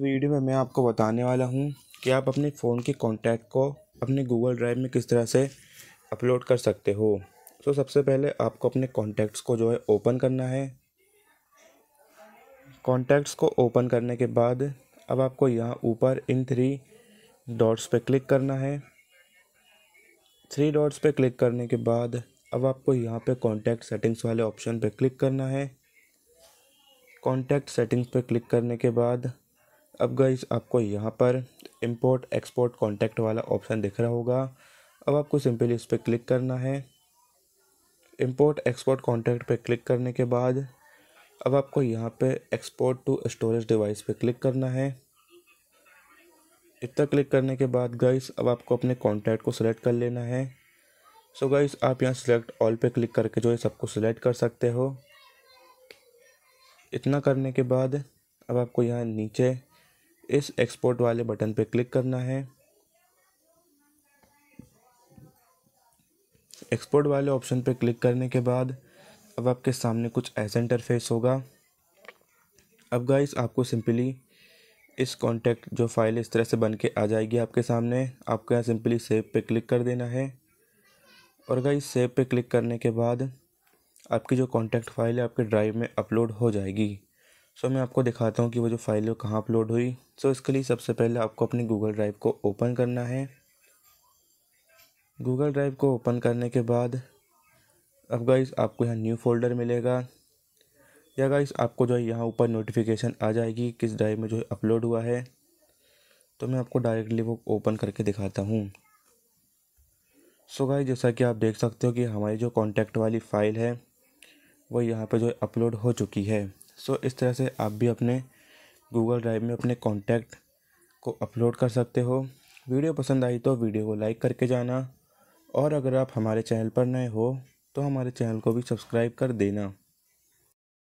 video में मैं आपको बताने वाला हूँ कि आप अपने फ़ोन के कॉन्टैक्ट को अपने गूगल ड्राइव में किस तरह से अपलोड कर सकते हो तो सबसे पहले आपको अपने कॉन्टैक्ट्स को जो है ओपन करना है कॉन्टैक्ट्स को ओपन करने के बाद अब आपको यहाँ ऊपर इन थ्री डॉट्स पे क्लिक करना है थ्री डॉट्स पे क्लिक करने के बाद अब आपको यहाँ पे कॉन्टैक्ट सेटिंग्स वाले ऑप्शन पे क्लिक करना है कॉन्टैक्ट सेटिंग्स पे क्लिक करने के बाद अब गाइज आपको यहाँ पर इंपोर्ट एक्सपोर्ट कॉन्टैक्ट वाला ऑप्शन दिख रहा होगा अब आपको सिंपली इस पर क्लिक करना है इंपोर्ट एक्सपोर्ट कॉन्टैक्ट पे क्लिक करने के बाद अब आपको यहाँ पे एक्सपोर्ट टू स्टोरेज डिवाइस पे क्लिक करना है इतना क्लिक करने के बाद गाइस अब आपको अपने कॉन्टैक्ट को सिलेक्ट कर लेना है सो so गाइस आप यहाँ सिलेक्ट ऑल पे क्लिक करके जो है सबको सिलेक्ट कर सकते हो इतना करने के बाद अब आपको यहाँ नीचे इस एक्सपोर्ट वाले बटन पर क्लिक करना है एक्सपोर्ट वाले ऑप्शन पर क्लिक करने के बाद अब आपके सामने कुछ ऐसा इंटरफेस होगा अब गाइस आपको सिंपली इस कॉन्टैक्ट जो फाइल इस तरह से बन के आ जाएगी आपके सामने आपको यहाँ सिंपली सेव पे क्लिक कर देना है और गाइस सेव पे क्लिक करने के बाद आपकी जो कॉन्टैक्ट फाइल है आपके ड्राइव में अपलोड हो जाएगी सो मैं आपको दिखाता हूँ कि वो जो फाइल है कहाँ अपलोड हुई सो इसके लिए सबसे पहले आपको अपने गूगल ड्राइव को ओपन करना है गूगल ड्राइव को ओपन करने के बाद अब गाइस आपको यहाँ न्यू फोल्डर मिलेगा या गाइस आपको जो है यहाँ ऊपर नोटिफिकेशन आ जाएगी किस ड्राइव में जो है अपलोड हुआ है तो मैं आपको डायरेक्टली वो ओपन करके दिखाता हूँ सो गाइस जैसा कि आप देख सकते हो कि हमारी जो कॉन्टैक्ट वाली फ़ाइल है वो यहाँ पे जो है अपलोड हो चुकी है सो इस तरह से आप भी अपने गूगल ड्राइव में अपने कॉन्टैक्ट को अपलोड कर सकते हो वीडियो पसंद आई तो वीडियो को लाइक करके जाना और अगर आप हमारे चैनल पर नए हो तो हमारे चैनल को भी सब्सक्राइब कर देना